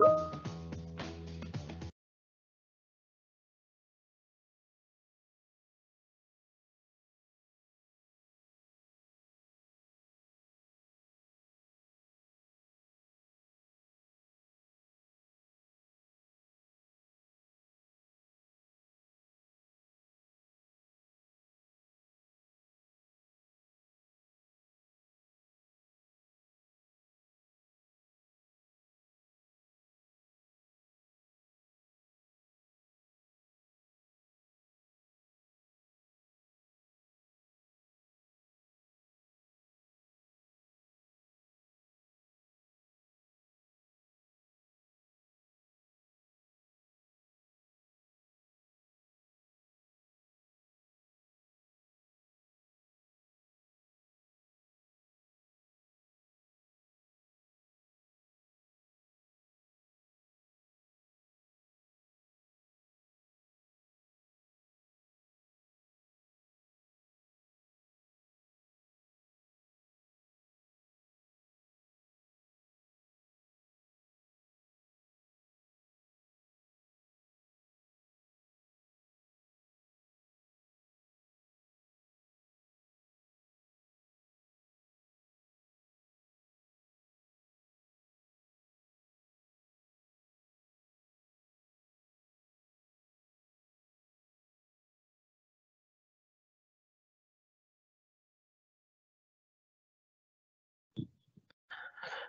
Valeu.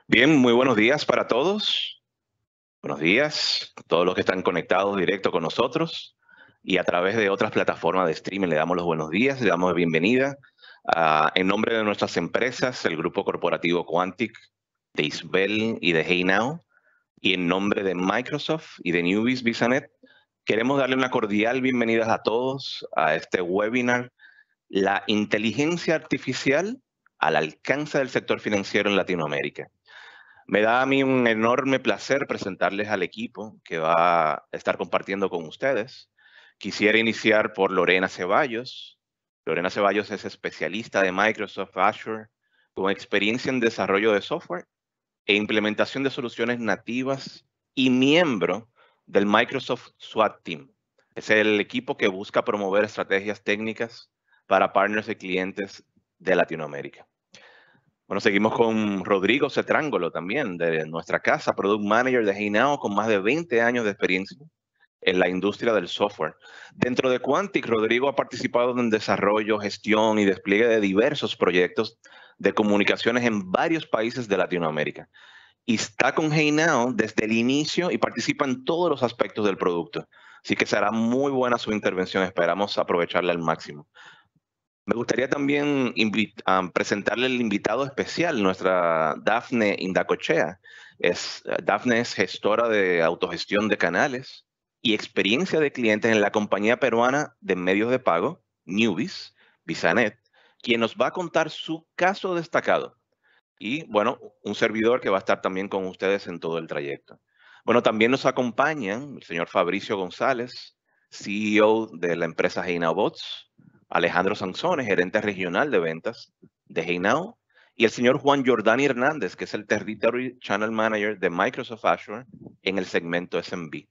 Bien, muy buenos días para todos. Buenos días a todos los que están conectados directo con nosotros y a través de otras plataformas de streaming. Le damos los buenos días, le damos la bienvenida. en nombre de nuestras empresas, el grupo corporativo Quantic, de Isbel y de HeyNow, y en nombre de Microsoft y de Newbies Visanet, queremos darle una cordial bienvenida a todos a este webinar, La inteligencia artificial al alcance del sector financiero en Latinoamérica. Me da a mí un enorme placer presentarles al equipo que va a estar compartiendo con ustedes. Quisiera iniciar por Lorena Ceballos. Lorena Ceballos es especialista de Microsoft Azure con experiencia en desarrollo de software e implementación de soluciones nativas y miembro del Microsoft SWAT Team. Es el equipo que busca promover estrategias técnicas para partners y clientes de Latinoamérica. Bueno, seguimos con Rodrigo Cetrángolo también, de nuestra casa, Product Manager de Heinao, con más de 20 años de experiencia en la industria del software. Dentro de Quantic, Rodrigo ha participado en desarrollo, gestión y despliegue de diversos proyectos de comunicaciones en varios países de Latinoamérica. Y está con Heinao desde el inicio y participa en todos los aspectos del producto. Así que será muy buena su intervención, esperamos aprovecharla al máximo. Me gustaría también ah, presentarle el invitado especial, nuestra Dafne Indacochea. Es, Dafne es gestora de autogestión de canales y experiencia de clientes en la compañía peruana de medios de pago, Newbis, Visanet, quien nos va a contar su caso destacado. Y bueno, un servidor que va a estar también con ustedes en todo el trayecto. Bueno, también nos acompañan el señor Fabricio González, CEO de la empresa Heinabots, Alejandro Sansón, gerente regional de ventas de Heinau y el señor Juan Jordani Hernández, que es el Territory Channel Manager de Microsoft Azure en el segmento SMB.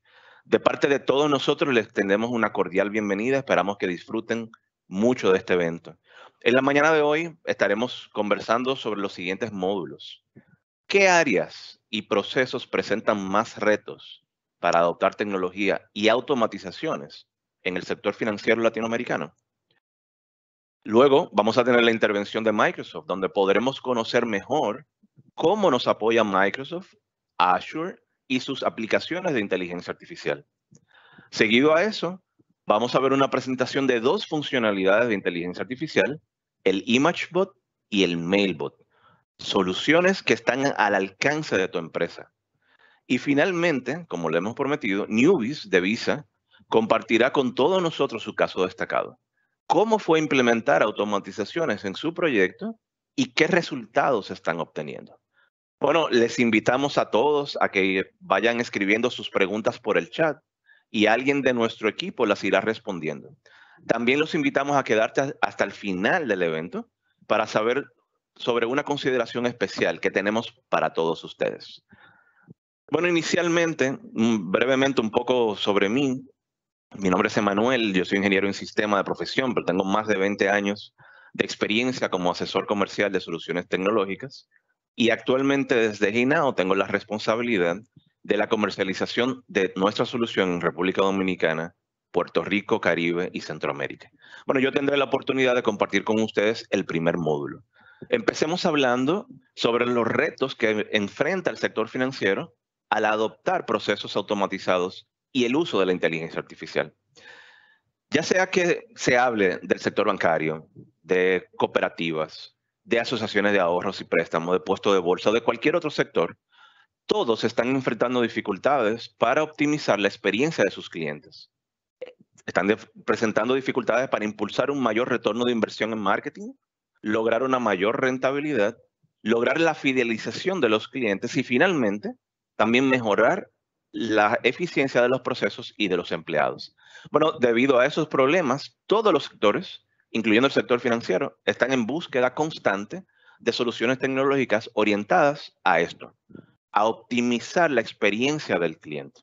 De parte de todos nosotros les tendemos una cordial bienvenida, esperamos que disfruten mucho de este evento. En la mañana de hoy estaremos conversando sobre los siguientes módulos. ¿Qué áreas y procesos presentan más retos para adoptar tecnología y automatizaciones en el sector financiero latinoamericano? Luego vamos a tener la intervención de Microsoft, donde podremos conocer mejor cómo nos apoya Microsoft, Azure y sus aplicaciones de inteligencia artificial. Seguido a eso, vamos a ver una presentación de dos funcionalidades de inteligencia artificial, el ImageBot y el MailBot, soluciones que están al alcance de tu empresa. Y finalmente, como le hemos prometido, Newbies de Visa compartirá con todos nosotros su caso destacado cómo fue implementar automatizaciones en su proyecto y qué resultados están obteniendo. Bueno, les invitamos a todos a que vayan escribiendo sus preguntas por el chat y alguien de nuestro equipo las irá respondiendo. También los invitamos a quedarte hasta el final del evento para saber sobre una consideración especial que tenemos para todos ustedes. Bueno, inicialmente, mm, brevemente un poco sobre mí. Mi nombre es Emanuel, yo soy ingeniero en sistema de profesión, pero tengo más de 20 años de experiencia como asesor comercial de soluciones tecnológicas y actualmente desde GINAO tengo la responsabilidad de la comercialización de nuestra solución en República Dominicana, Puerto Rico, Caribe y Centroamérica. Bueno, yo tendré la oportunidad de compartir con ustedes el primer módulo. Empecemos hablando sobre los retos que enfrenta el sector financiero al adoptar procesos automatizados y el uso de la inteligencia artificial. Ya sea que se hable del sector bancario, de cooperativas, de asociaciones de ahorros y préstamos, de puestos de bolsa o de cualquier otro sector, todos están enfrentando dificultades para optimizar la experiencia de sus clientes. Están presentando dificultades para impulsar un mayor retorno de inversión en marketing, lograr una mayor rentabilidad, lograr la fidelización de los clientes y finalmente también mejorar la eficiencia de los procesos y de los empleados. Bueno, debido a esos problemas, todos los sectores, incluyendo el sector financiero, están en búsqueda constante de soluciones tecnológicas orientadas a esto, a optimizar la experiencia del cliente.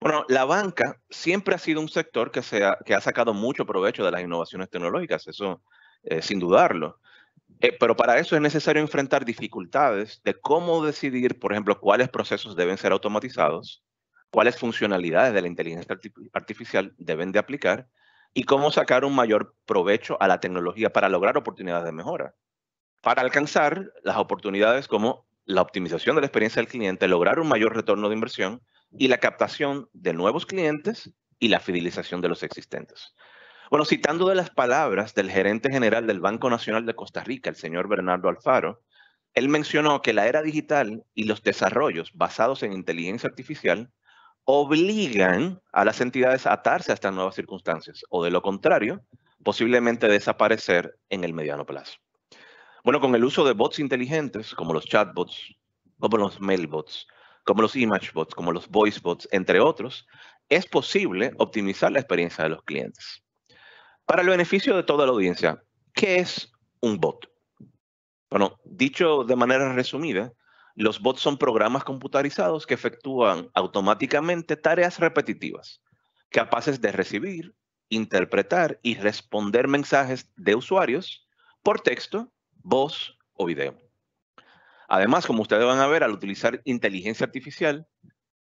Bueno, la banca siempre ha sido un sector que, se ha, sacado mucho provecho de las innovaciones tecnológicas, eso eh, sin dudarlo. Eh, pero para eso es necesario enfrentar dificultades de cómo decidir, por ejemplo, cuáles procesos deben ser automatizados, cuáles funcionalidades de la inteligencia artificial deben de aplicar y cómo sacar un mayor provecho a la tecnología para lograr oportunidades de mejora. Para alcanzar las oportunidades como la optimización de la experiencia del cliente, lograr un mayor retorno de inversión y la captación de nuevos clientes y la fidelización de los existentes. Bueno, citando de las palabras del gerente general del Banco Nacional de Costa Rica, el señor Bernardo Alfaro, él mencionó que la era digital y los desarrollos basados en inteligencia artificial obligan a las entidades a atarse a estas nuevas circunstancias o de lo contrario, posiblemente desaparecer en el mediano plazo. Bueno, con el uso de bots inteligentes como los chatbots, como los mailbots, como los imagebots, como los voicebots, entre otros, es posible optimizar la experiencia de los clientes. Para el beneficio de toda la audiencia, ¿qué es un bot? Bueno, dicho de manera resumida, los bots son programas computarizados que efectúan automáticamente tareas repetitivas, capaces de recibir, interpretar y responder mensajes de usuarios por texto, voz o video. Además, como ustedes van a ver, al utilizar inteligencia artificial,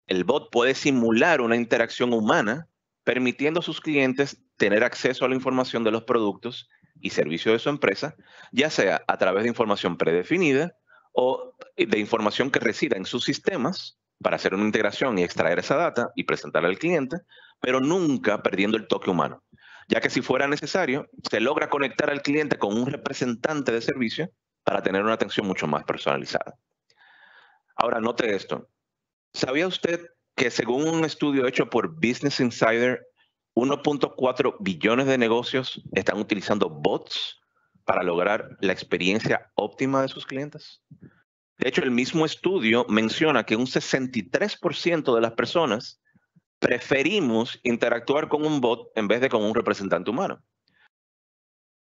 el bot puede simular una interacción humana permitiendo a sus clientes tener acceso a la información de los productos y servicios de su empresa, ya sea a través de información predefinida o de información que resida en sus sistemas para hacer una integración y extraer esa data y presentarla al cliente, pero nunca perdiendo el toque humano, ya que si fuera necesario, se logra conectar al cliente con un representante de servicio para tener una atención mucho más personalizada. Ahora, note esto. ¿Sabía usted que según un estudio hecho por Business Insider, 1.4 billones de negocios están utilizando bots para lograr la experiencia óptima de sus clientes. De hecho, el mismo estudio menciona que un 63% de las personas preferimos interactuar con un bot en vez de con un representante humano.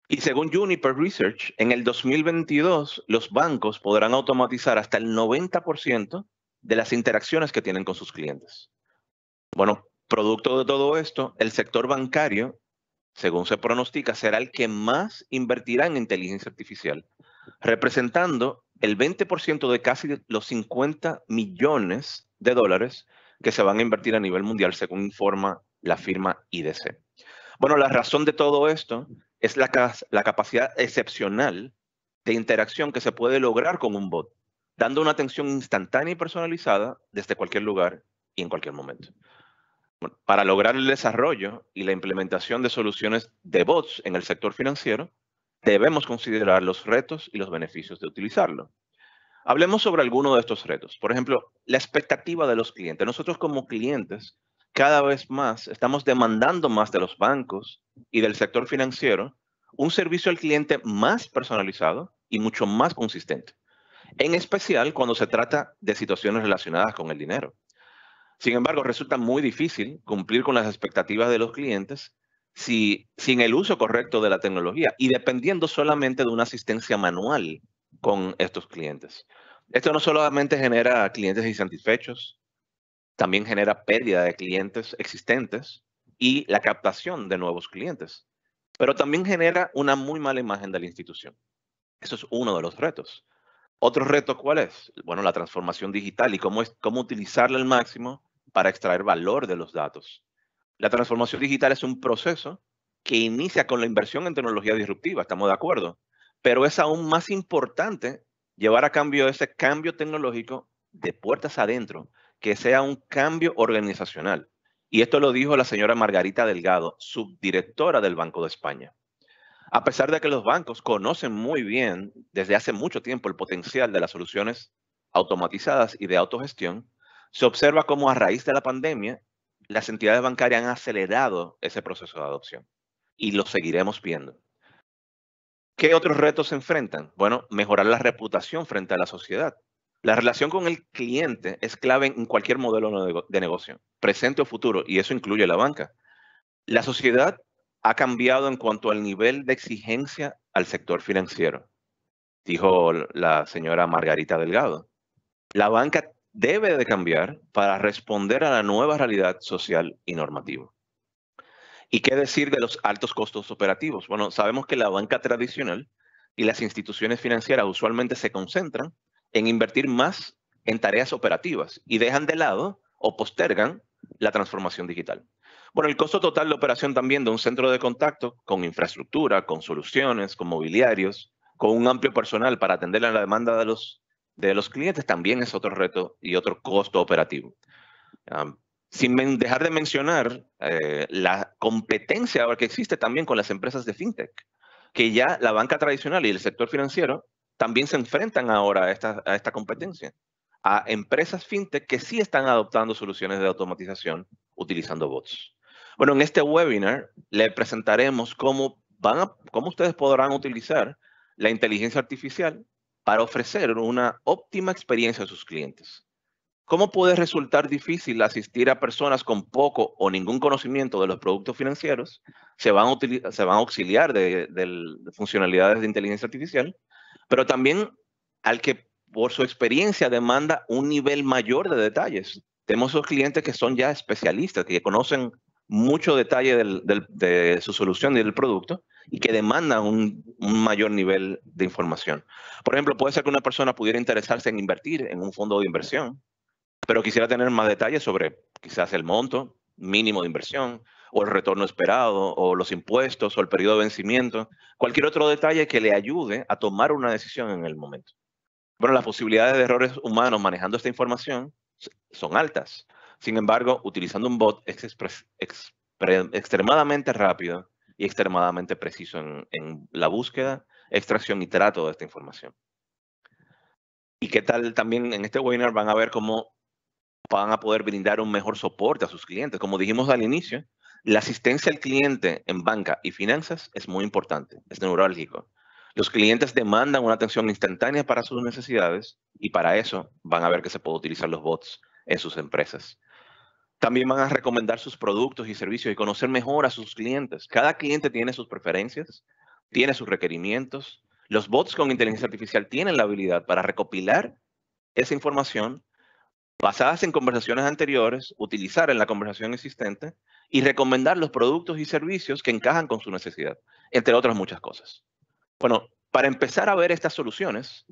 Y según Juniper Research, en el 2022 los bancos podrán automatizar hasta el 90% de las interacciones que tienen con sus clientes. Bueno, producto de todo esto, el sector bancario, según se pronostica, será el que más invertirá en inteligencia artificial, representando el 20% de casi los 50 millones de dólares que se van a invertir a nivel mundial, según informa la firma IDC. Bueno, la razón de todo esto es la, la capacidad excepcional de interacción que se puede lograr con un bot dando una atención instantánea y personalizada desde cualquier lugar y en cualquier momento. para lograr el desarrollo y la implementación de soluciones de bots en el sector financiero, debemos considerar los retos y los beneficios de utilizarlo. Hablemos sobre alguno de estos retos. Por ejemplo, la expectativa de los clientes. Nosotros como clientes, cada vez más estamos demandando más de los bancos y del sector financiero un servicio al cliente más personalizado y mucho más consistente en especial cuando se trata de situaciones relacionadas con el dinero. Sin embargo, resulta muy difícil cumplir con las expectativas de los clientes si, sin el uso correcto de la tecnología y dependiendo solamente de una asistencia manual con estos clientes. Esto no solamente genera clientes insatisfechos, también genera pérdida de clientes existentes y la captación de nuevos clientes, pero también genera una muy mala imagen de la institución. Eso es uno de los retos. Otro reto, ¿cuál es? Bueno, la transformación digital y cómo, es, cómo utilizarla al máximo para extraer valor de los datos. La transformación digital es un proceso que inicia con la inversión en tecnología disruptiva, estamos de acuerdo, pero es aún más importante llevar a cambio ese cambio tecnológico de puertas adentro, que sea un cambio organizacional. Y esto lo dijo la señora Margarita Delgado, subdirectora del Banco de España a pesar de que los bancos conocen muy bien desde hace mucho tiempo el potencial de las soluciones automatizadas y de autogestión, se observa como a raíz de la pandemia las entidades bancarias han acelerado ese proceso de adopción y lo seguiremos viendo. ¿Qué otros retos se enfrentan? Bueno, mejorar la reputación frente a la sociedad. La relación con el cliente es clave en cualquier modelo de negocio, presente o futuro, y eso incluye la banca. La sociedad ha cambiado en cuanto al nivel de exigencia al sector financiero, dijo la señora Margarita Delgado. La banca debe de cambiar para responder a la nueva realidad social y normativa. ¿Y qué decir de los altos costos operativos? Bueno, sabemos que la banca tradicional y las instituciones financieras usualmente se concentran en invertir más en tareas operativas y dejan de lado o postergan la transformación digital. Bueno, el costo total de operación también de un centro de contacto con infraestructura, con soluciones, con mobiliarios, con un amplio personal para atender a la demanda de los, de los clientes también es otro reto y otro costo operativo. sin dejar de mencionar eh, la competencia ahora que existe también con las empresas de fintech, que ya la banca tradicional y el sector financiero también se enfrentan ahora a esta, a esta competencia, a empresas fintech que sí están adoptando soluciones de automatización utilizando bots. Bueno, en este webinar le presentaremos cómo, van a, cómo ustedes podrán utilizar la inteligencia artificial para ofrecer una óptima experiencia a sus clientes. ¿Cómo puede resultar difícil asistir a personas con poco o ningún conocimiento de los productos financieros? Se van a, se van a auxiliar de, funcionalidades de inteligencia artificial, pero también al que por su experiencia demanda un nivel mayor de detalles. Tenemos esos clientes que son ya especialistas, que conocen mucho detalle de su solución y del producto y que demanda un, un, mayor nivel de información. Por ejemplo, puede ser que una persona pudiera interesarse en invertir en un fondo de inversión, pero quisiera tener más detalles sobre quizás el monto mínimo de inversión o el retorno esperado o los impuestos o el periodo de vencimiento, cualquier otro detalle que le ayude a tomar una decisión en el momento. Bueno, las posibilidades de errores humanos manejando esta información son altas. Sin embargo, utilizando un bot es extremadamente rápido y extremadamente preciso en, la búsqueda, extracción y trato de esta información. Y qué tal también en este webinar van a ver cómo van a poder brindar un mejor soporte a sus clientes. Como dijimos al inicio, la asistencia al cliente en banca y finanzas es muy importante, es neurálgico. Los clientes demandan una atención instantánea para sus necesidades y para eso van a ver que se puede utilizar los bots en sus empresas. También van a recomendar sus productos y servicios y conocer mejor a sus clientes. Cada cliente tiene sus preferencias, tiene sus requerimientos. Los bots con inteligencia artificial tienen la habilidad para recopilar esa información basadas en conversaciones anteriores, utilizar en la conversación existente y recomendar los productos y servicios que encajan con su necesidad, entre otras muchas cosas. Bueno, para empezar a ver estas soluciones,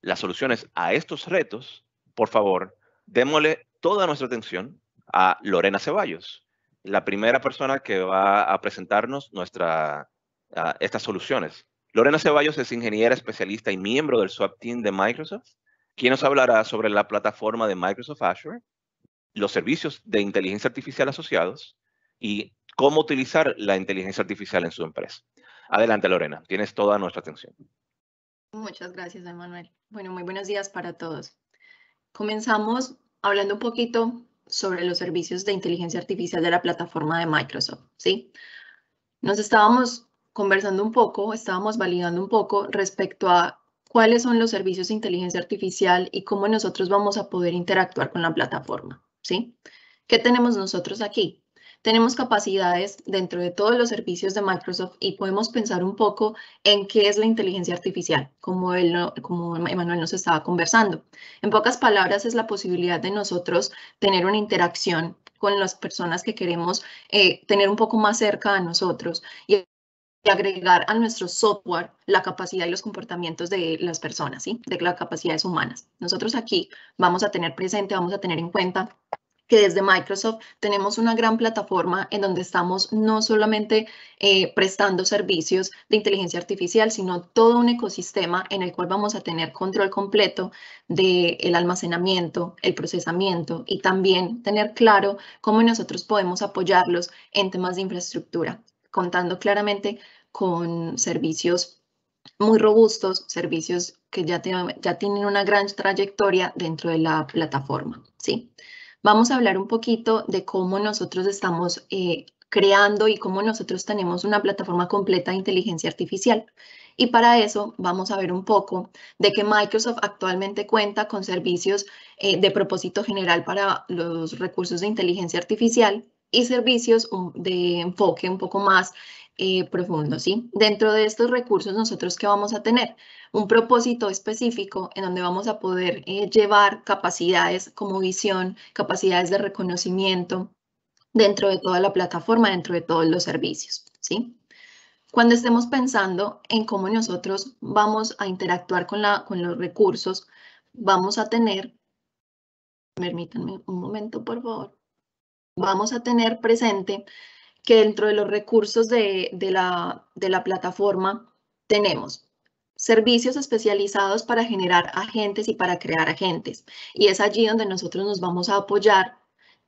las soluciones a estos retos, por favor, démosle toda nuestra atención a Lorena Ceballos, la primera persona que va a presentarnos nuestra, estas soluciones. Lorena Ceballos es ingeniera especialista y miembro del SWAP Team de Microsoft, quien nos hablará sobre la plataforma de Microsoft Azure, los servicios de inteligencia artificial asociados y cómo utilizar la inteligencia artificial en su empresa. Adelante, Lorena, tienes toda nuestra atención. Muchas gracias, Emanuel. Bueno, muy buenos días para todos. Comenzamos hablando un poquito sobre los servicios de inteligencia artificial de la plataforma de Microsoft, ¿sí? Nos estábamos conversando un poco, estábamos validando un poco respecto a cuáles son los servicios de inteligencia artificial y cómo nosotros vamos a poder interactuar con la plataforma, ¿sí? ¿Qué tenemos nosotros aquí? tenemos capacidades dentro de todos los servicios de Microsoft y podemos pensar un poco en qué es la inteligencia artificial, como, él, como Emanuel nos estaba conversando. En pocas palabras, es la posibilidad de nosotros tener una interacción con las personas que queremos eh, tener un poco más cerca a nosotros y agregar a nuestro software la capacidad y los comportamientos de las personas, ¿sí? de las capacidades humanas. Nosotros aquí vamos a tener presente, vamos a tener en cuenta desde Microsoft tenemos una gran plataforma en donde estamos no solamente eh, prestando servicios de inteligencia artificial, sino todo un ecosistema en el cual vamos a tener control completo del el almacenamiento, el procesamiento y también tener claro cómo nosotros podemos apoyarlos en temas de infraestructura, contando claramente con servicios muy robustos, servicios que ya, ya tienen una gran trayectoria dentro de la plataforma. ¿sí? vamos a hablar un poquito de cómo nosotros estamos eh, creando y cómo nosotros tenemos una plataforma completa de inteligencia artificial. Y para eso vamos a ver un poco de que Microsoft actualmente cuenta con servicios eh, de propósito general para los recursos de inteligencia artificial y servicios de enfoque un poco más eh, profundo. ¿sí? Dentro de estos recursos, ¿nosotros qué vamos a tener? un propósito específico en donde vamos a poder eh, llevar capacidades como visión, capacidades de reconocimiento dentro de toda la plataforma, dentro de todos los servicios, ¿sí? Cuando estemos pensando en cómo nosotros vamos a interactuar con, la, con los recursos, vamos a tener, permítanme un momento por favor, vamos a tener presente que dentro de los recursos de, de, la, de la plataforma tenemos servicios especializados para generar agentes y para crear agentes. Y es allí donde nosotros nos vamos a apoyar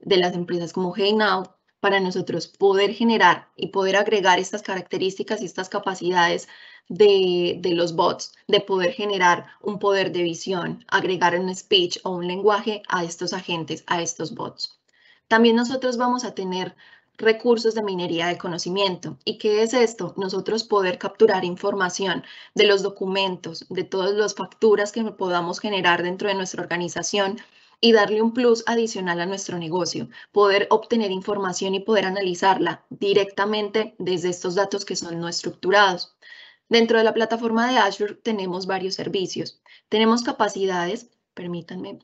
de las empresas como Hey Now para nosotros poder generar y poder agregar estas características y estas capacidades de, de, los bots, de poder generar un poder de visión, agregar un speech o un lenguaje a estos agentes, a estos bots. También nosotros vamos a tener recursos de minería de conocimiento. ¿Y qué es esto? Nosotros poder capturar información de los documentos, de todas las facturas que podamos generar dentro de nuestra organización y darle un plus adicional a nuestro negocio, poder obtener información y poder analizarla directamente desde estos datos que son no estructurados. Dentro de la plataforma de Azure tenemos varios servicios. Tenemos capacidades, permítanme,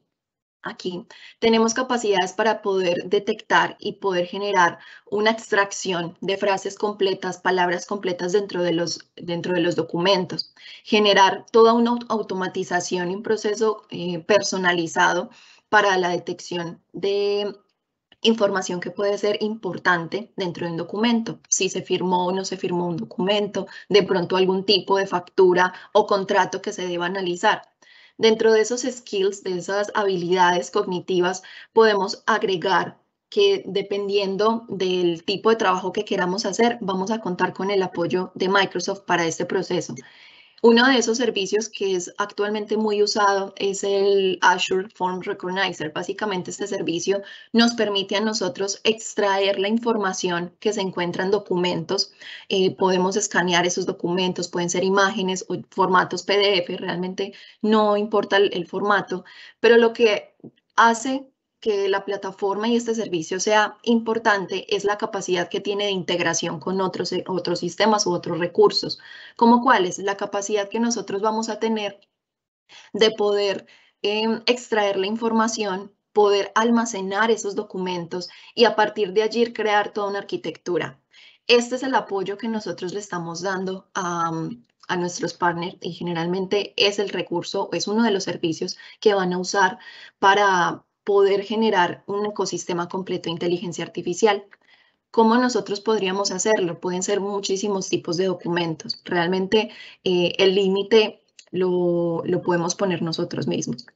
aquí tenemos capacidades para poder detectar y poder generar una extracción de frases completas, palabras completas dentro de los, dentro de los documentos, generar toda una automatización y un proceso eh, personalizado para la detección de información que puede ser importante dentro de un documento, si se firmó o no se firmó un documento, de pronto algún tipo de factura o contrato que se deba analizar. Dentro de esos skills, de esas habilidades cognitivas, podemos agregar que dependiendo del tipo de trabajo que queramos hacer, vamos a contar con el apoyo de Microsoft para este proceso. Uno de esos servicios que es actualmente muy usado es el Azure Form Recognizer. Básicamente este servicio nos permite a nosotros extraer la información que se encuentra en documentos. Eh, podemos escanear esos documentos, pueden ser imágenes o formatos PDF, realmente no importa el formato, pero lo que hace que la plataforma y este servicio sea importante es la capacidad que tiene de integración con otros, eh, otros sistemas u otros recursos, como cuál es la capacidad que nosotros vamos a tener de poder em, extraer la información, poder almacenar esos documentos y a partir de allí crear toda una arquitectura. Este es el apoyo que nosotros le estamos dando a, mm, a nuestros partners y generalmente es el recurso, es uno de los servicios que van a usar para poder generar un ecosistema completo de inteligencia artificial. ¿Cómo nosotros podríamos hacerlo? Pueden ser muchísimos tipos de documentos. Realmente eh, el límite lo, lo podemos poner nosotros mismos.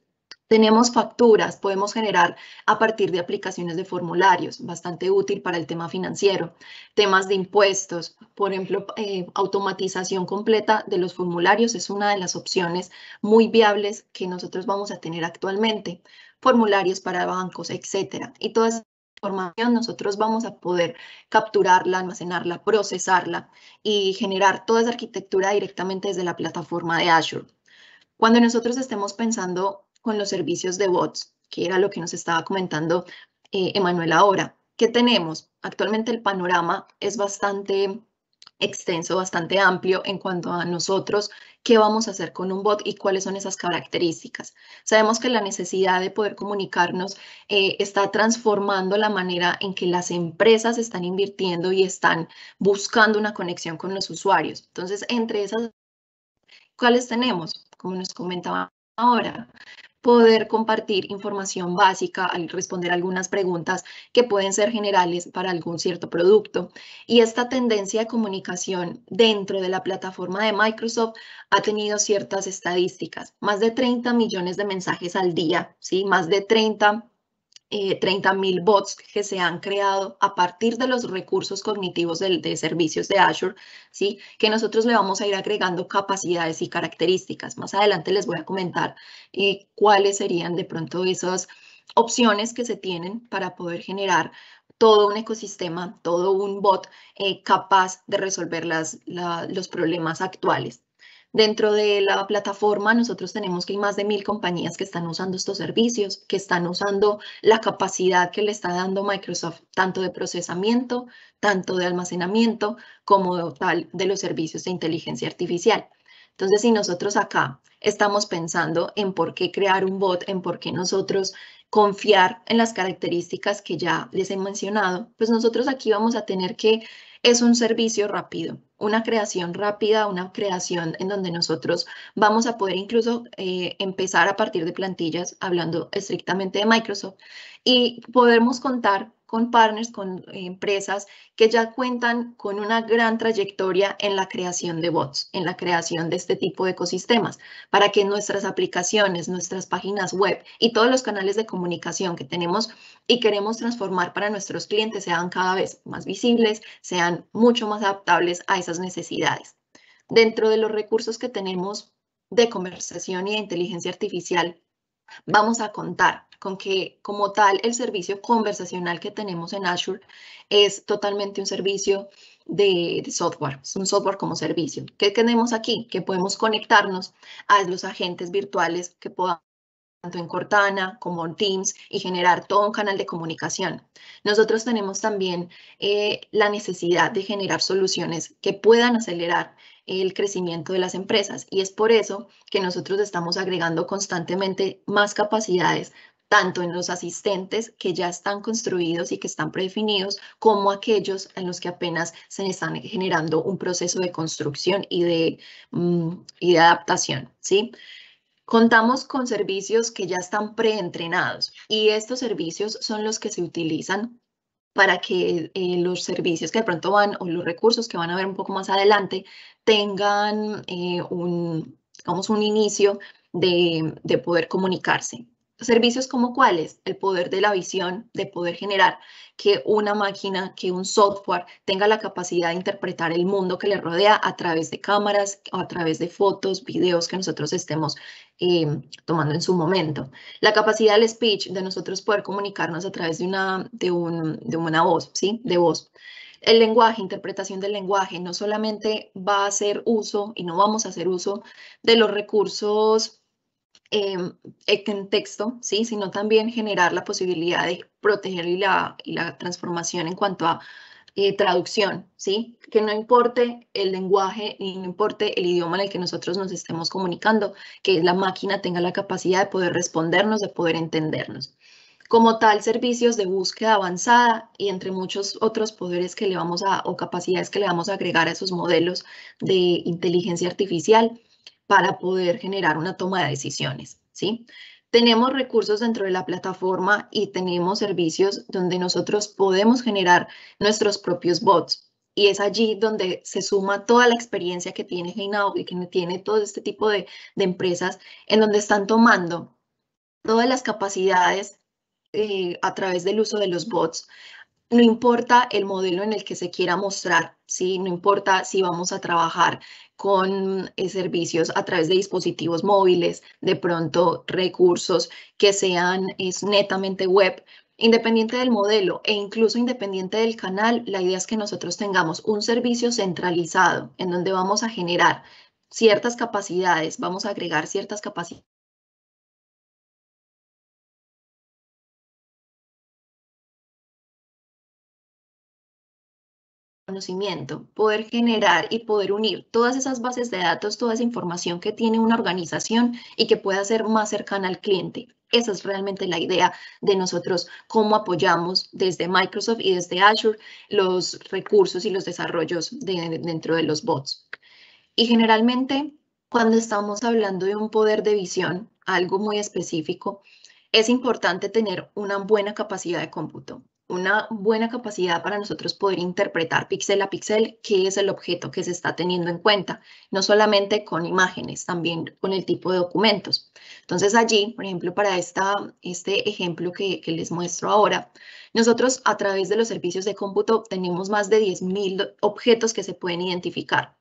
Tenemos facturas, podemos generar a partir de aplicaciones de formularios, bastante útil para el tema financiero, temas de impuestos, por ejemplo, eh, automatización completa de los formularios es una de las opciones muy viables que nosotros vamos a tener actualmente formularios para bancos, etcétera. Y toda esa información nosotros vamos a poder capturarla, almacenarla, procesarla y generar toda esa arquitectura directamente desde la plataforma de Azure. Cuando nosotros estemos pensando con los servicios de bots, que era lo que nos estaba comentando eh, Emanuel ahora, ¿qué tenemos? Actualmente el panorama es bastante extenso, bastante amplio en cuanto a nosotros qué vamos a hacer con un bot y cuáles son esas características. Sabemos que la necesidad de poder comunicarnos eh, está transformando la manera en que las empresas están invirtiendo y están buscando una conexión con los usuarios. Entonces, entre esas, ¿cuáles tenemos? Como nos comentaba ahora, poder compartir información básica al responder algunas preguntas que pueden ser generales para algún cierto producto. Y esta tendencia de comunicación dentro de la plataforma de Microsoft ha tenido ciertas estadísticas, más de 30 millones de mensajes al día, ¿sí? más de 30 30.000 eh, bots que se han creado a partir de los recursos cognitivos de, servicios de Azure, ¿sí? que nosotros le vamos a ir agregando capacidades y características. Más adelante les voy a comentar eh, cuáles serían de pronto esas opciones que se tienen para poder generar todo un ecosistema, todo un bot eh, capaz de resolver los problemas actuales. Dentro de la plataforma nosotros tenemos que hay más de mil compañías que están usando estos servicios, que están usando la capacidad que le está dando Microsoft, tanto de procesamiento, tanto de almacenamiento, como tal de los servicios de inteligencia artificial. Entonces, si nosotros acá estamos pensando en por qué crear un bot, en por qué nosotros confiar en las características que ya les he mencionado, pues nosotros aquí vamos a tener que es un servicio rápido, una creación rápida, una creación en donde nosotros vamos a poder incluso eh, empezar a partir de plantillas, hablando estrictamente de Microsoft, y podemos contar con partners, con eh, empresas que ya cuentan con una gran trayectoria en la creación de bots, en la creación de este tipo de ecosistemas, para que nuestras aplicaciones, nuestras páginas web y todos los canales de comunicación que tenemos y queremos transformar para nuestros clientes sean cada vez más visibles, sean mucho más adaptables a esas necesidades. Dentro de los recursos que tenemos de conversación y de inteligencia artificial vamos a contar con que como tal el servicio conversacional que tenemos en Azure es totalmente un servicio de, software, es un software como servicio. ¿Qué tenemos aquí? Que podemos conectarnos a los agentes virtuales que podamos tanto en Cortana como en Teams y generar todo un canal de comunicación. Nosotros tenemos también eh, la necesidad de generar soluciones que puedan acelerar el crecimiento de las empresas y es por eso que nosotros estamos agregando constantemente más capacidades tanto en los asistentes que ya están construidos y que están predefinidos, como aquellos en los que apenas se están generando un proceso de construcción y de, mm, y de adaptación. ¿sí? Contamos con servicios que ya están preentrenados y estos servicios son los que se utilizan para que eh, los servicios que de pronto van o los recursos que van a ver un poco más adelante tengan eh, un, un inicio de poder comunicarse. Servicios como cuáles? El poder de la visión, de poder generar que una máquina, que un software tenga la capacidad de interpretar el mundo que le rodea a través de cámaras o a través de fotos, videos que nosotros estemos em, tomando en su momento. La capacidad del speech, de nosotros poder comunicarnos a través de una, de un, de una voz, ¿sí? De voz. El lenguaje, interpretación del lenguaje, no solamente va a hacer uso y no vamos a hacer uso de los recursos Em, eh, en texto, ¿sí? sino también generar la posibilidad de proteger y la, transformación en cuanto a eh, traducción, ¿sí? que no importe el lenguaje ni importe el idioma en el que nosotros nos estemos comunicando, que la máquina tenga la capacidad de poder respondernos, de poder entendernos. Como tal, servicios de búsqueda avanzada y entre muchos otros poderes que le vamos a o capacidades que le vamos a agregar a esos modelos de inteligencia artificial para poder generar una toma de decisiones, ¿sí? Tenemos recursos dentro de la plataforma y tenemos servicios donde nosotros podemos generar nuestros propios bots, y es allí donde se suma toda la experiencia que tiene Heinau y que tiene todo este tipo de, empresas, en donde están tomando todas las capacidades eh, a través del uso de los bots no importa el modelo en el que se quiera mostrar, ¿sí? no importa si vamos a trabajar con eh, servicios a través de dispositivos móviles, de pronto recursos que sean es, netamente web, independiente del modelo e incluso independiente del canal, la idea es que nosotros tengamos un servicio centralizado en donde vamos a generar ciertas capacidades, vamos a agregar ciertas capacidades poder generar y poder unir todas esas bases de datos, toda esa información que tiene una organización y que pueda ser más cercana al cliente. Esa es realmente la idea de nosotros, cómo apoyamos desde Microsoft y desde Azure los recursos y los desarrollos dentro de los bots. Y generalmente, cuando estamos hablando de un poder de visión, algo muy específico, es importante tener una buena capacidad de cómputo una buena capacidad para nosotros poder interpretar píxel a píxel qué es el objeto que se está teniendo en cuenta, no solamente con imágenes, también con el tipo de documentos. Entonces allí, por ejemplo, para esta, este ejemplo que, les muestro ahora, nosotros a través de los servicios de cómputo tenemos más de 10.000 objetos que se pueden identificar.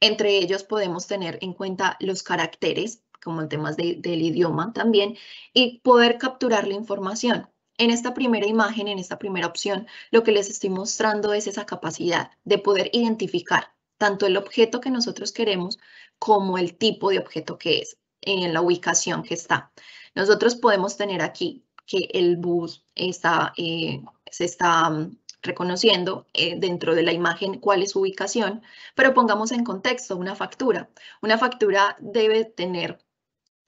Entre ellos podemos tener en cuenta los caracteres, como el tema del idioma también, y poder capturar la información. En esta primera imagen, en esta primera opción, lo que les estoy mostrando es esa capacidad de poder identificar tanto el objeto que nosotros queremos como el tipo de objeto que es en la ubicación que está. Nosotros podemos tener aquí que el bus está, eh, se está mm, reconociendo eh, dentro de la imagen cuál es su ubicación, pero pongamos en contexto una factura. Una factura debe tener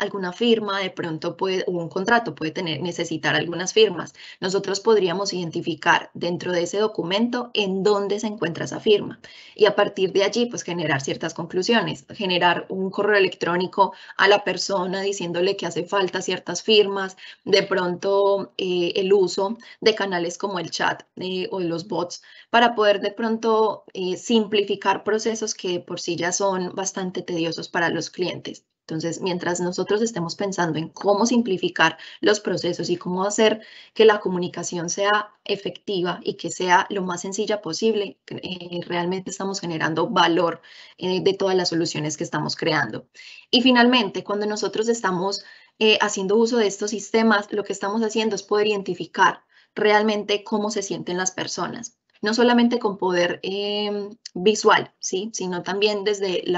alguna firma, de pronto puede, un contrato puede tener, necesitar algunas firmas. Nosotros podríamos identificar dentro de ese documento en dónde se encuentra esa firma y a partir de allí pues generar ciertas conclusiones, generar un correo electrónico a la persona diciéndole que hace falta ciertas firmas, de pronto eh, el uso de canales como el chat eh, o los bots para poder de pronto eh, simplificar procesos que por sí ya son bastante tediosos para los clientes. Entonces, mientras nosotros estemos pensando en cómo simplificar los procesos y cómo hacer que la comunicación sea efectiva y que sea lo más sencilla posible, eh, realmente estamos generando valor eh, de todas las soluciones que estamos creando. Y finalmente, cuando nosotros estamos eh, haciendo uso de estos sistemas, lo que estamos haciendo es poder identificar realmente cómo se sienten las personas no solamente con poder em, visual, ¿sí? sino también desde el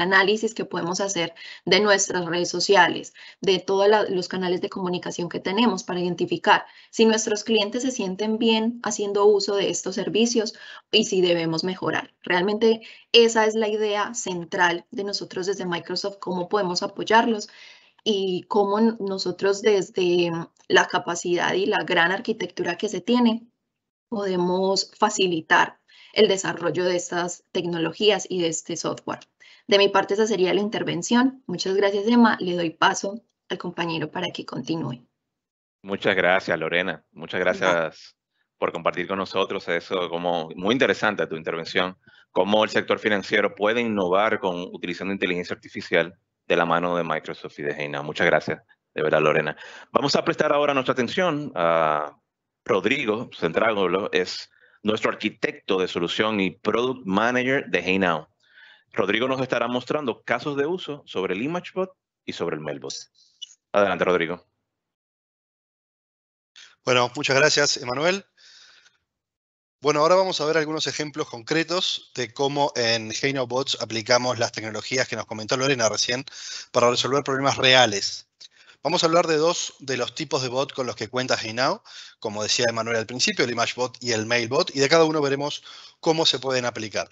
análisis que podemos hacer de nuestras redes sociales, de todos los canales de comunicación que tenemos para identificar si nuestros clientes se sienten bien haciendo uso de estos servicios y si debemos mejorar. Realmente esa es la idea central de nosotros desde Microsoft, cómo podemos apoyarlos y cómo nosotros desde la capacidad y la gran arquitectura que se tiene podemos facilitar el desarrollo de estas tecnologías y de este software. De mi parte, esa sería la intervención. Muchas gracias, Emma. Le doy paso al compañero para que continúe. Muchas gracias, Lorena. Muchas gracias por compartir con nosotros eso, como muy interesante tu intervención, cómo el sector financiero puede innovar con utilizando inteligencia artificial de la mano de Microsoft y de Heina. Muchas gracias, de verdad, Lorena. Vamos a prestar ahora nuestra atención a Rodrigo Centrágolo es nuestro arquitecto de solución y product manager de HeyNow. Rodrigo nos estará mostrando casos de uso sobre el ImageBot y sobre el MailBot. Adelante, Rodrigo. Bueno, muchas gracias, Emanuel. Bueno, ahora vamos a ver algunos ejemplos concretos de cómo en Bots aplicamos las tecnologías que nos comentó Lorena recién para resolver problemas reales. Vamos a hablar de dos de los tipos de bot con los que cuenta Heinau, como decía Emanuel al principio, el ImageBot y el MailBot, y de cada uno veremos cómo se pueden aplicar.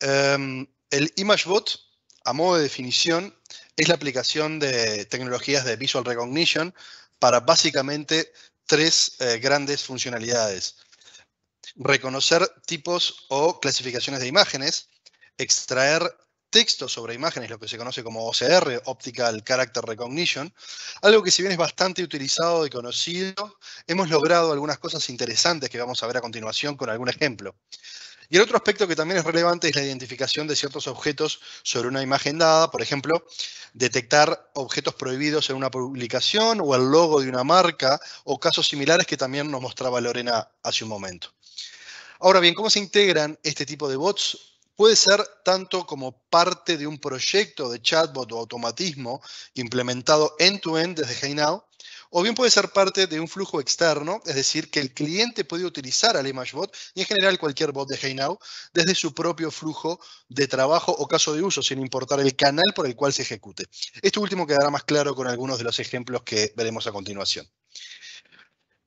Em, el ImageBot, a modo de definición, es la aplicación de tecnologías de Visual Recognition para básicamente tres eh, grandes funcionalidades. Reconocer tipos o clasificaciones de imágenes, extraer texto sobre imágenes, lo que se conoce como OCR, Optical Character Recognition, algo que si bien es bastante utilizado y conocido, hemos logrado algunas cosas interesantes que vamos a ver a continuación con algún ejemplo. Y el otro aspecto que también es relevante es la identificación de ciertos objetos sobre una imagen dada, por ejemplo, detectar objetos prohibidos en una publicación o el logo de una marca o casos similares que también nos mostraba Lorena hace un momento. Ahora bien, ¿cómo se integran este tipo de bots puede ser tanto como parte de un proyecto de chatbot o automatismo implementado end-to-end desde HeyNow, o bien puede ser parte de un flujo externo, es decir, que el cliente puede utilizar al ImageBot y en general cualquier bot de HeyNow desde su propio flujo de trabajo o caso de uso, sin importar el canal por el cual se ejecute. Esto último quedará más claro con algunos de los ejemplos que veremos a continuación.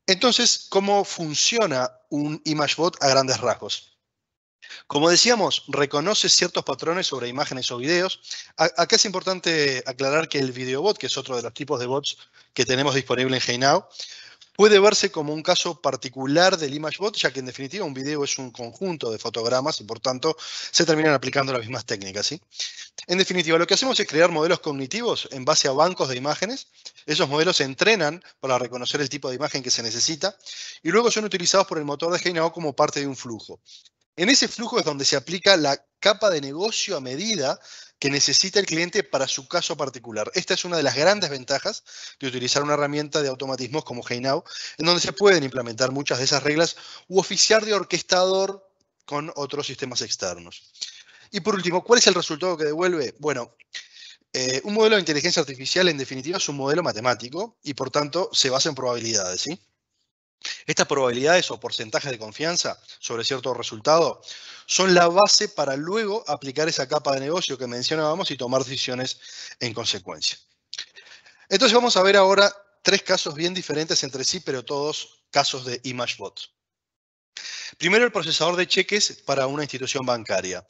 Entonces, ¿cómo funciona un ImageBot a grandes rasgos? Como decíamos, reconoce ciertos patrones sobre imágenes o videos. Acá es importante aclarar que el videobot, que es otro de los tipos de bots que tenemos disponible en HeyNow, puede verse como un caso particular del ImageBot, ya que en definitiva un video es un conjunto de fotogramas y por tanto se terminan aplicando las mismas técnicas. En definitiva, lo que hacemos es crear modelos cognitivos en base a bancos de imágenes. Esos modelos se entrenan para reconocer el tipo de imagen que se necesita y luego son utilizados por el motor de GNAO como parte de un flujo. En ese flujo es donde se aplica la capa de negocio a medida que necesita el cliente para su caso particular. Esta es una de las grandes ventajas de utilizar una herramienta de automatismos como HeyNow, en donde se pueden implementar muchas de esas reglas u oficiar de orquestador con otros sistemas externos. Y por último, ¿cuál es el resultado que devuelve? Bueno, eh, un modelo de inteligencia artificial en definitiva es un modelo matemático y por tanto se basa en probabilidades. ¿sí? Estas probabilidades o porcentajes de confianza sobre cierto resultado son la base para luego aplicar esa capa de negocio que mencionábamos y tomar decisiones en consecuencia. Entonces vamos a ver ahora tres casos bien diferentes entre sí, pero todos casos de ImageBot. Primero, el procesador de cheques para una institución bancaria.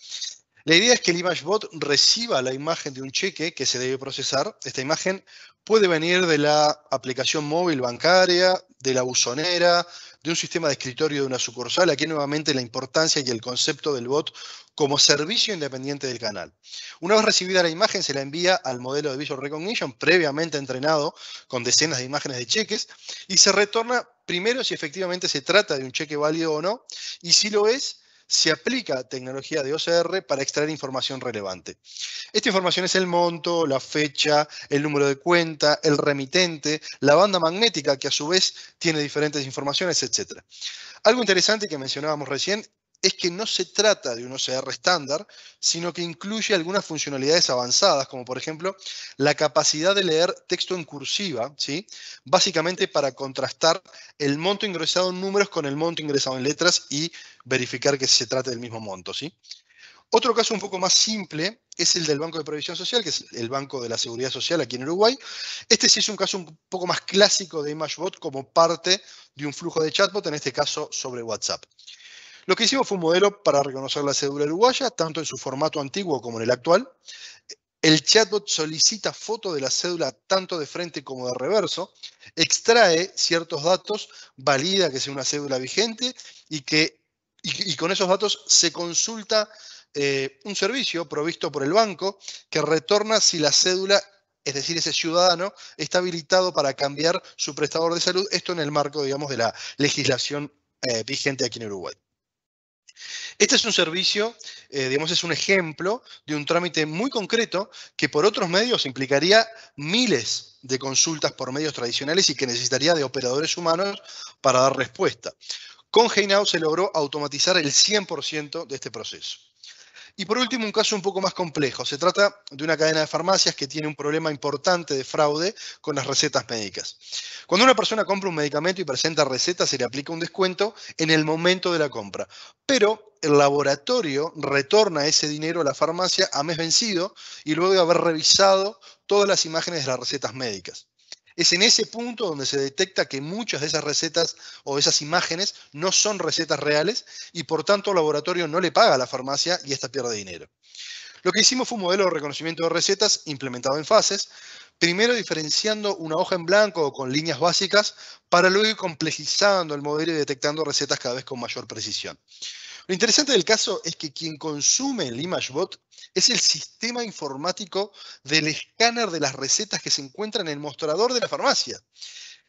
La idea es que el ImageBot reciba la imagen de un cheque que se debe procesar. Esta imagen puede venir de la aplicación móvil bancaria, de la buzonera, de un sistema de escritorio de una sucursal. Aquí nuevamente la importancia y el concepto del bot como servicio independiente del canal. Una vez recibida la imagen, se la envía al modelo de Visual Recognition, previamente entrenado con decenas de imágenes de cheques, y se retorna primero si efectivamente se trata de un cheque válido o no, y si lo es, se aplica tecnología de OCR para extraer información relevante. Esta información es el monto, la fecha, el número de cuenta, el remitente, la banda magnética, que a su vez tiene diferentes informaciones, etc. Algo interesante que mencionábamos recién es que no se trata de un OCR estándar, sino que incluye algunas funcionalidades avanzadas, como por ejemplo la capacidad de leer texto en cursiva, ¿sí? básicamente para contrastar el monto ingresado en números con el monto ingresado en letras y verificar que se trate del mismo monto. ¿sí? Otro caso un poco más simple es el del Banco de Previsión Social, que es el Banco de la Seguridad Social aquí en Uruguay. Este sí es un caso un poco más clásico de ImageBot como parte de un flujo de chatbot, en este caso sobre WhatsApp. Lo que hicimos fue un modelo para reconocer la cédula uruguaya, tanto en su formato antiguo como en el actual. El chatbot solicita foto de la cédula tanto de frente como de reverso, extrae ciertos datos, valida que sea una cédula vigente y que y, con esos datos se consulta eh, un servicio provisto por el banco que retorna si la cédula, es decir, ese ciudadano, está habilitado para cambiar su prestador de salud. Esto en el marco, digamos, de la legislación eh, vigente aquí en Uruguay. Este es un servicio, eh, digamos, es un ejemplo de un trámite muy concreto que por otros medios implicaría miles de consultas por medios tradicionales y que necesitaría de operadores humanos para dar respuesta. Con Heinao se logró automatizar el 100% de este proceso. Y por último, un caso un poco más complejo. Se trata de una cadena de farmacias que tiene un problema importante de fraude con las recetas médicas. Cuando una persona compra un medicamento y presenta receta, se le aplica un descuento en el momento de la compra. Pero el laboratorio retorna ese dinero a la farmacia a mes vencido y luego de haber revisado todas las imágenes de las recetas médicas. Es en ese punto donde se detecta que muchas de esas recetas o esas imágenes no son recetas reales y por tanto el laboratorio no le paga a la farmacia y esta pierde dinero. Lo que hicimos fue un modelo de reconocimiento de recetas implementado en fases, primero diferenciando una hoja en blanco o con líneas básicas para luego ir complejizando el modelo y detectando recetas cada vez con mayor precisión. Lo interesante del caso es que quien consume el ImageBot es el sistema informático del escáner de las recetas que se encuentra en el mostrador de la farmacia.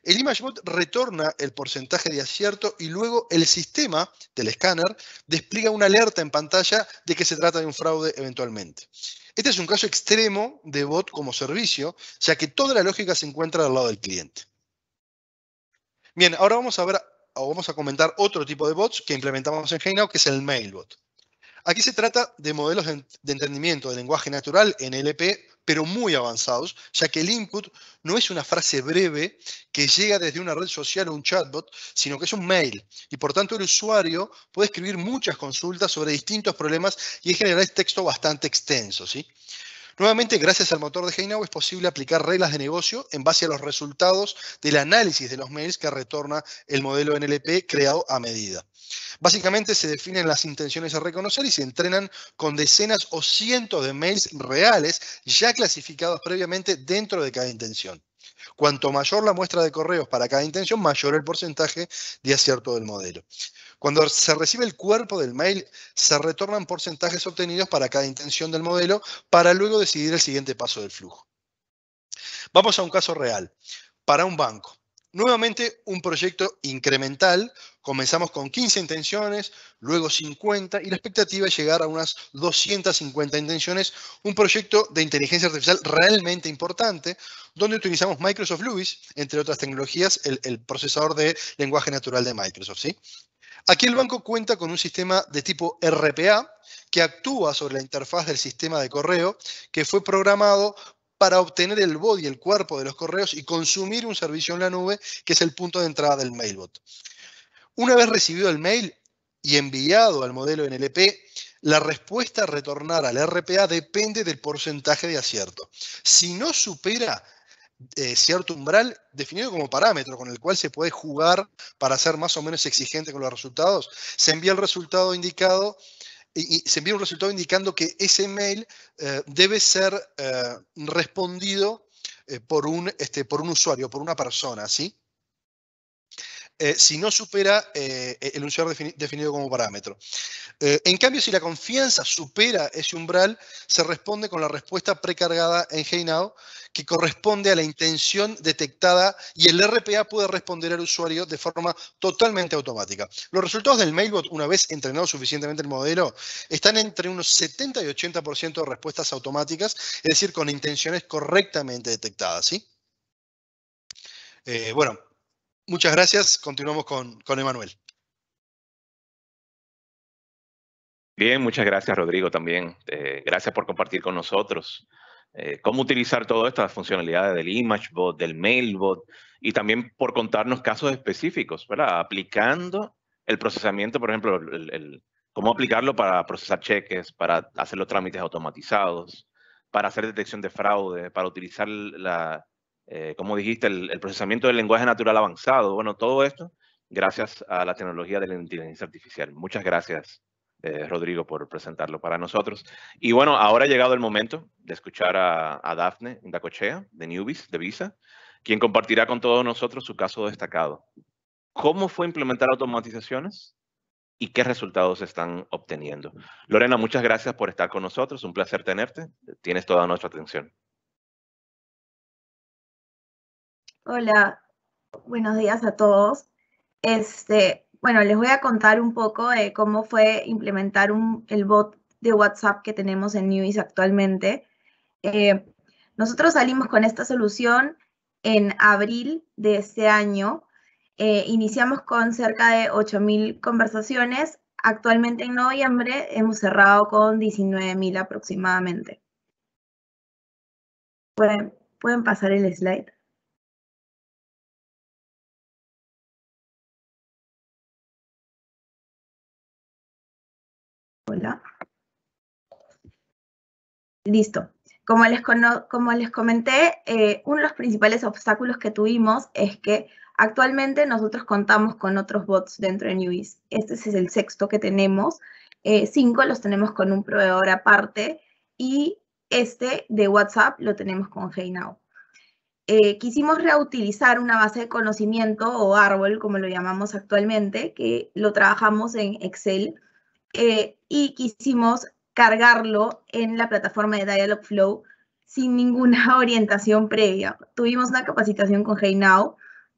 El ImageBot retorna el porcentaje de acierto y luego el sistema del escáner despliega una alerta en pantalla de que se trata de un fraude eventualmente. Este es un caso extremo de bot como servicio, ya que toda la lógica se encuentra al lado del cliente. Bien, ahora vamos a ver o vamos a comentar otro tipo de bots que implementamos en Hangout, que es el MailBot. Aquí se trata de modelos de entendimiento de lenguaje natural, en LP, pero muy avanzados, ya que el input no es una frase breve que llega desde una red social o un chatbot, sino que es un mail. Y por tanto el usuario puede escribir muchas consultas sobre distintos problemas y en general es texto bastante extenso. ¿sí? Nuevamente, gracias al motor de Heinau es posible aplicar reglas de negocio en base a los resultados del análisis de los mails que retorna el modelo NLP creado a medida. Básicamente se definen las intenciones a reconocer y se entrenan con decenas o cientos de mails reales ya clasificados previamente dentro de cada intención. Cuanto mayor la muestra de correos para cada intención, mayor el porcentaje de acierto del modelo. Cuando se recibe el cuerpo del mail, se retornan porcentajes obtenidos para cada intención del modelo para luego decidir el siguiente paso del flujo. Vamos a un caso real, para un banco. Nuevamente, un proyecto incremental. Comenzamos con 15 intenciones, luego 50 y la expectativa es llegar a unas 250 intenciones. Un proyecto de inteligencia artificial realmente importante donde utilizamos Microsoft Lewis, entre otras tecnologías, el, procesador de lenguaje natural de Microsoft. ¿sí? Aquí el banco cuenta con un sistema de tipo RPA que actúa sobre la interfaz del sistema de correo que fue programado para obtener el body, el cuerpo de los correos y consumir un servicio en la nube que es el punto de entrada del mailbot. Una vez recibido el mail y enviado al modelo NLP, la respuesta a retornar al RPA depende del porcentaje de acierto. Si no supera eh, cierto umbral definido como parámetro con el cual se puede jugar para ser más o menos exigente con los resultados. Se envía el resultado indicado y, se envía un resultado indicando que ese mail eh, debe ser eh, respondido por, un, este, por un usuario, por una persona, ¿sí? Eh, si no supera eh, el usuario definido como parámetro. Eh, en cambio, si la confianza supera ese umbral, se responde con la respuesta precargada en Heinao, que corresponde a la intención detectada y el RPA puede responder al usuario de forma totalmente automática. Los resultados del mailbot, una vez entrenado suficientemente el modelo, están entre unos 70 y 80% de respuestas automáticas, es decir, con intenciones correctamente detectadas. ¿sí? bueno, Muchas gracias. Continuamos con, con Emanuel. Bien, muchas gracias Rodrigo también. Eh, gracias por compartir con nosotros eh, cómo utilizar todas estas funcionalidades del ImageBot, del MailBot y también por contarnos casos específicos, ¿verdad? Aplicando el procesamiento, por ejemplo, el, cómo aplicarlo para procesar cheques, para hacer los trámites automatizados, para hacer detección de fraude, para utilizar la, eh, como dijiste, el, procesamiento del lenguaje natural avanzado. Bueno, todo esto gracias a la tecnología de la inteligencia artificial. Muchas gracias, eh, Rodrigo, por presentarlo para nosotros. Y bueno, ahora ha llegado el momento de escuchar a, Dafne Indacochea, de Nubis, de Visa, quien compartirá con todos nosotros su caso destacado. ¿Cómo fue implementar automatizaciones y qué resultados están obteniendo. Lorena, muchas gracias por estar con nosotros. Un placer tenerte. Tienes toda nuestra atención. Hola, buenos días a todos. Este, bueno, les voy a contar un poco de cómo fue implementar el bot de WhatsApp que tenemos en news actualmente. Eh, nosotros salimos con esta solución en abril de este año. Eh, iniciamos con cerca de 8.000 conversaciones. Actualmente en noviembre hemos cerrado con 19.000 aproximadamente. Pueden, pueden pasar el slide. Listo. Como les, como les comenté, eh, uno de los principales obstáculos que tuvimos es que actualmente nosotros contamos con otros bots dentro de Newis. Este es el sexto que tenemos. Eh, cinco los tenemos con un proveedor aparte y este de WhatsApp lo tenemos con HeyNow. Eh, quisimos reutilizar una base de conocimiento o árbol, como lo llamamos actualmente, que lo trabajamos en Excel eh, y quisimos cargarlo en la plataforma de Dialogflow sin ninguna orientación previa. Tuvimos una capacitación con HeyNow.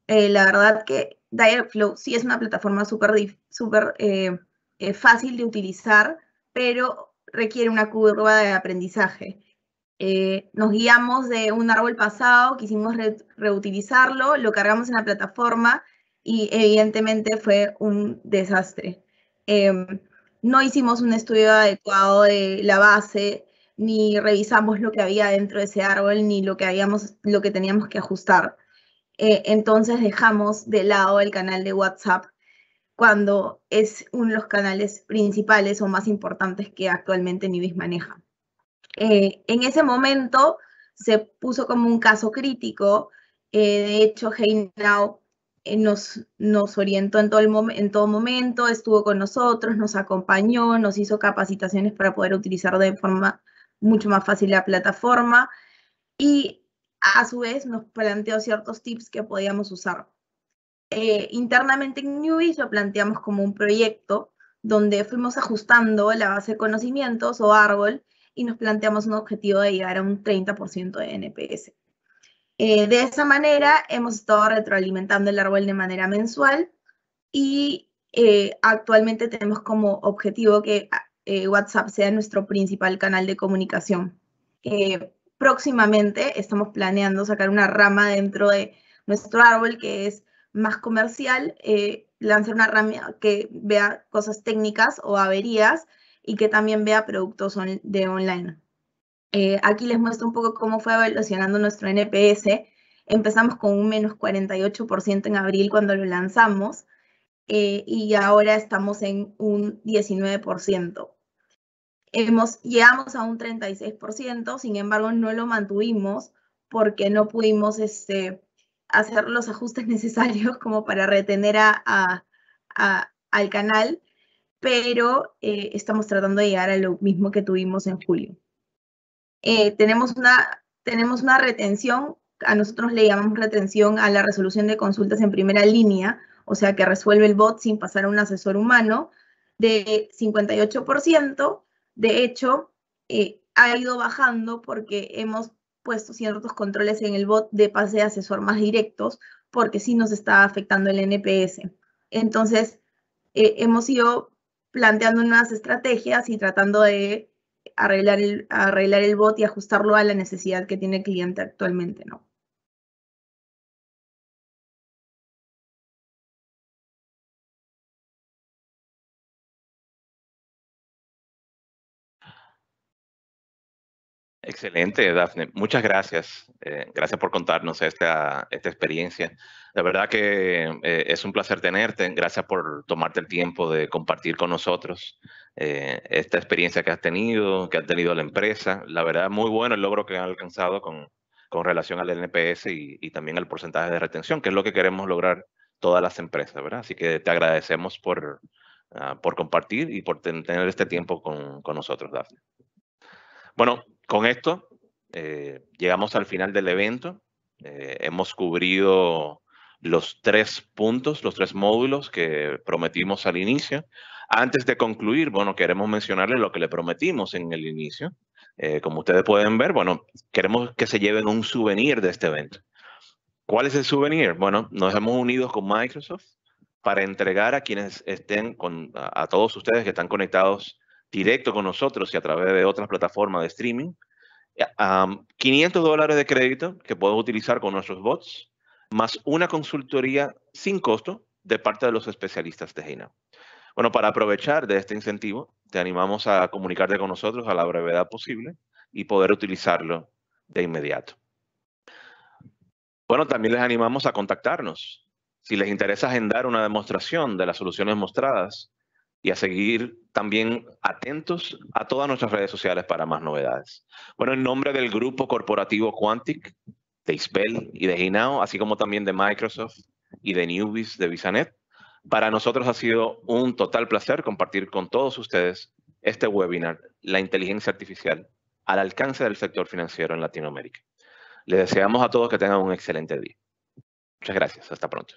Eh, la verdad que Dialogflow sí es una plataforma súper super, eh, eh, fácil de utilizar, pero requiere una curva de aprendizaje. nos guiamos de un árbol pasado, quisimos reutilizarlo, lo cargamos en la plataforma y evidentemente fue un desastre. Em, no hicimos un estudio adecuado de la base, ni revisamos lo que había dentro de ese árbol, ni lo que, habíamos, lo que teníamos que ajustar. Eh, entonces dejamos de lado el canal de WhatsApp cuando es uno de los canales principales o más importantes que actualmente Nibis maneja. Eh, en ese momento se puso como un caso crítico. Eh, de hecho, HeyNow eh, nos, orientó en todo, el momento, estuvo con nosotros, nos acompañó, nos hizo capacitaciones para poder utilizar de forma mucho más fácil la plataforma y a su vez nos planteó ciertos tips que podíamos usar. Eh, internamente en Nubis lo planteamos como un proyecto donde fuimos ajustando la base de conocimientos o árbol y nos planteamos un objetivo de llegar a un 30% de NPS. Eh, de esa manera hemos estado retroalimentando el árbol de manera mensual y eh, actualmente tenemos como objetivo que ah, eh, WhatsApp sea nuestro principal canal de comunicación. próximamente estamos planeando sacar una rama dentro de nuestro árbol que es más comercial, lanzar una rama que vea cosas técnicas o averías y que también vea productos de online. Eh, aquí les muestro un poco cómo fue evolucionando nuestro NPS. Empezamos con un menos 48% en abril cuando lo lanzamos eh, y ahora estamos en un 19%. Hemos, llegamos a un 36%, sin embargo no lo mantuvimos porque no pudimos este, hacer los ajustes necesarios como para retener al canal, pero eh, estamos tratando de llegar a lo mismo que tuvimos en julio. Eh, tenemos, una, tenemos una retención, a nosotros le llamamos retención a la resolución de consultas en primera línea, o sea que resuelve el bot sin pasar a un asesor humano, de 58%. De hecho, eh, ha ido bajando porque hemos puesto ciertos controles en el bot de pase de asesor más directos, porque sí nos está afectando el NPS. Entonces, eh, hemos ido planteando nuevas estrategias y tratando de arreglar el, arreglar el bot y ajustarlo a la necesidad que tiene el cliente actualmente, ¿no? Excelente, Dafne. Muchas gracias. Eh, gracias por contarnos esta, esta experiencia. La verdad que eh, es un placer tenerte. Gracias por tomarte el tiempo de compartir con nosotros eh, esta experiencia que has tenido, que ha tenido la empresa. La verdad, muy bueno el logro que han alcanzado con, con relación al NPS y, y, también al porcentaje de retención, que es lo que queremos lograr todas las empresas, ¿verdad? Así que te agradecemos por, ah, por compartir y por tener este tiempo con, con nosotros, Dafne. Bueno, con esto eh, llegamos al final del evento. Eh, hemos cubrido los tres puntos, los tres módulos que prometimos al inicio. Antes de concluir, bueno, queremos mencionarles lo que le prometimos en el inicio. Eh, como ustedes pueden ver, bueno, queremos que se lleven un souvenir de este evento. ¿Cuál es el souvenir? Bueno, nos hemos unido con Microsoft para entregar a quienes estén, con, a todos ustedes que están conectados directo con nosotros y a través de otras plataformas de streaming. Eh, a 500 dólares de crédito que puedo utilizar con nuestros bots, más una consultoría sin costo de parte de los especialistas de Heina. Bueno, para aprovechar de este incentivo, te animamos a comunicarte con nosotros a la brevedad posible y poder utilizarlo de inmediato. Bueno, también les animamos a contactarnos. Si les interesa agendar una demostración de las soluciones mostradas, y a seguir también atentos a todas nuestras redes sociales para más novedades. Bueno, en nombre del grupo corporativo Quantic, de Ispel y de Hinao, así como también de Microsoft y de Newbies de Visanet, para nosotros ha sido un total placer compartir con todos ustedes este webinar, la inteligencia artificial al alcance del sector financiero en Latinoamérica. Les deseamos a todos que tengan un excelente día. Muchas gracias. Hasta pronto.